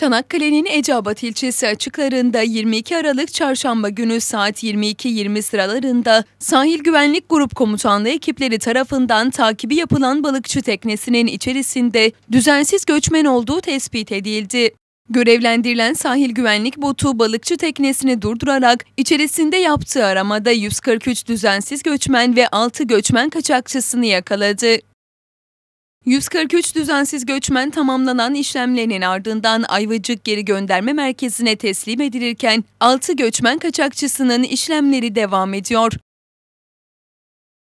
Çanakkale'nin Eceabat ilçesi açıklarında 22 Aralık çarşamba günü saat 22.20 sıralarında Sahil Güvenlik Grup Komutanlığı ekipleri tarafından takibi yapılan balıkçı teknesinin içerisinde düzensiz göçmen olduğu tespit edildi. Görevlendirilen sahil güvenlik botu balıkçı teknesini durdurarak içerisinde yaptığı aramada 143 düzensiz göçmen ve 6 göçmen kaçakçısını yakaladı. 143 düzensiz göçmen tamamlanan işlemlerin ardından Ayvacık Geri Gönderme Merkezi'ne teslim edilirken 6 göçmen kaçakçısının işlemleri devam ediyor.